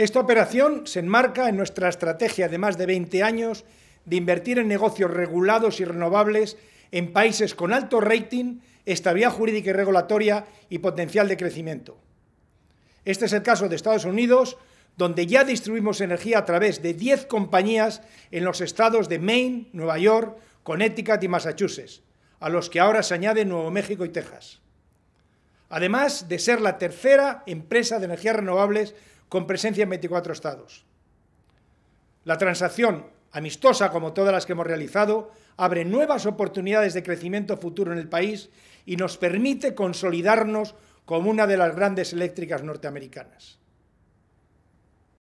Esta operación se enmarca en nuestra estrategia de más de 20 años de invertir en negocios regulados y renovables en países con alto rating, estabilidad jurídica y regulatoria y potencial de crecimiento. Este es el caso de Estados Unidos, donde ya distribuimos energía a través de 10 compañías en los estados de Maine, Nueva York, Connecticut y Massachusetts, a los que ahora se añaden Nuevo México y Texas. Además de ser la tercera empresa de energías renovables con presencia en 24 estados. La transacción, amistosa como todas las que hemos realizado, abre nuevas oportunidades de crecimiento futuro en el país y nos permite consolidarnos como una de las grandes eléctricas norteamericanas.